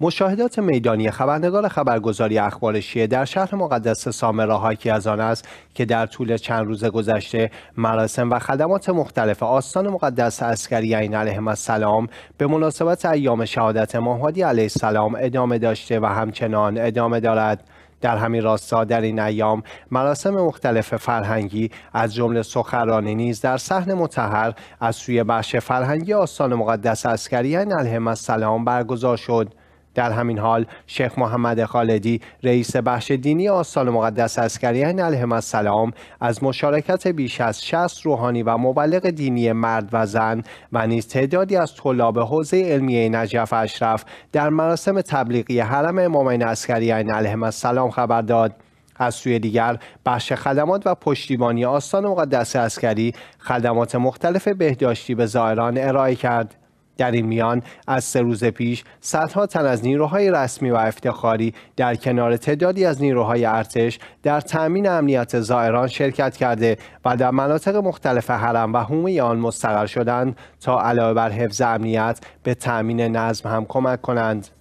مشاهدات میدانی خبرنگار خبرگزاری اخبار شیعه در شهر مقدس سامرا حاکی از آن است که در طول چند روز گذشته مراسم و خدمات مختلف آستان مقدس عسکری عین علیهم السلام به مناسبت ایام شهادت ماهادی علیه السلام ادامه داشته و همچنان ادامه دارد در همین راستا در این ایام مراسم مختلف فرهنگی از جمله سخرانی نیز در صحن متحر از سوی بخش فرهنگی آستان مقدس عسکری عین السلام برگزار شد در همین حال شیخ محمد خالدی رئیس بخش دینی آستان مقدس این علیهم السلام از مشارکت بیش از 60 روحانی و مبلغ دینی مرد و زن و نیز تعدادی از طلاب حوزه علمی نجف اشرف در مراسم تبلیغی حرم امامین این علیهم السلام خبر داد از سوی دیگر بخش خدمات و پشتیبانی آستان مقدس اسکری خدمات مختلف بهداشتی به زائران ارائه کرد در این میان از سه روز پیش صدها تن از نیروهای رسمی و افتخاری در کنار تعدادی از نیروهای ارتش در تأمین امنیت زائران شرکت کرده و در مناطق مختلف حرم و حومه آن مستقر شدند تا علاوه بر حفظ امنیت به تأمین نظم هم کمک کنند